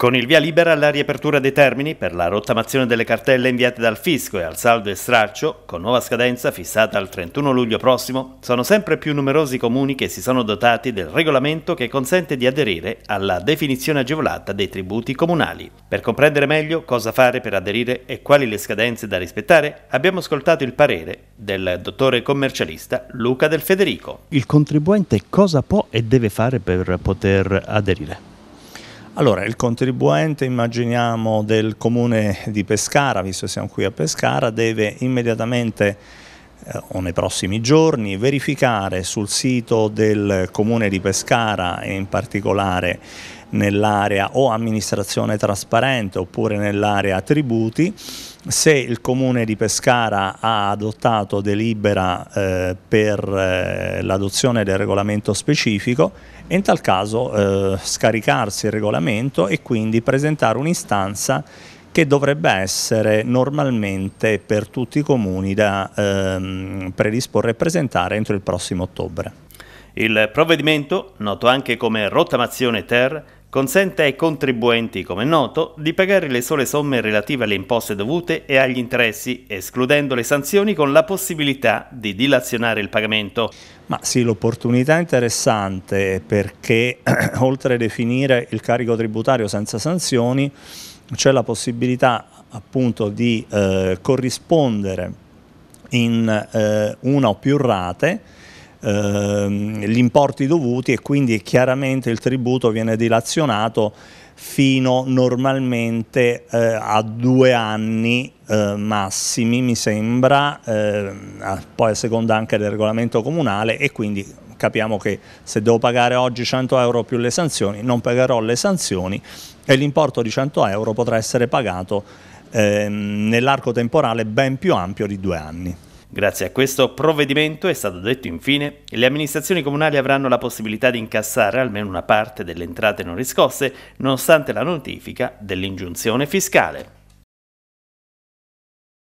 Con il via libera alla riapertura dei termini per la rottamazione delle cartelle inviate dal fisco e al saldo e straccio, con nuova scadenza fissata al 31 luglio prossimo, sono sempre più numerosi i comuni che si sono dotati del regolamento che consente di aderire alla definizione agevolata dei tributi comunali. Per comprendere meglio cosa fare per aderire e quali le scadenze da rispettare, abbiamo ascoltato il parere del dottore commercialista Luca Del Federico. Il contribuente cosa può e deve fare per poter aderire? Allora, il contribuente, immaginiamo, del comune di Pescara, visto che siamo qui a Pescara, deve immediatamente eh, o nei prossimi giorni, verificare sul sito del Comune di Pescara e in particolare nell'area o amministrazione trasparente oppure nell'area tributi se il comune di Pescara ha adottato delibera eh, per eh, l'adozione del regolamento specifico e in tal caso eh, scaricarsi il regolamento e quindi presentare un'istanza che dovrebbe essere normalmente per tutti i comuni da ehm, predisporre e presentare entro il prossimo ottobre. Il provvedimento, noto anche come rottamazione ter, consente ai contribuenti, come noto, di pagare le sole somme relative alle imposte dovute e agli interessi, escludendo le sanzioni con la possibilità di dilazionare il pagamento. Ma sì, l'opportunità è interessante perché oltre a definire il carico tributario senza sanzioni, c'è la possibilità appunto di eh, corrispondere in eh, una o più rate eh, gli importi dovuti e quindi chiaramente il tributo viene dilazionato fino normalmente eh, a due anni eh, massimi mi sembra, ehm, poi a seconda anche del regolamento comunale e quindi capiamo che se devo pagare oggi 100 euro più le sanzioni, non pagherò le sanzioni e l'importo di 100 euro potrà essere pagato ehm, nell'arco temporale ben più ampio di due anni. Grazie a questo provvedimento, è stato detto infine, le amministrazioni comunali avranno la possibilità di incassare almeno una parte delle entrate non riscosse, nonostante la notifica dell'ingiunzione fiscale.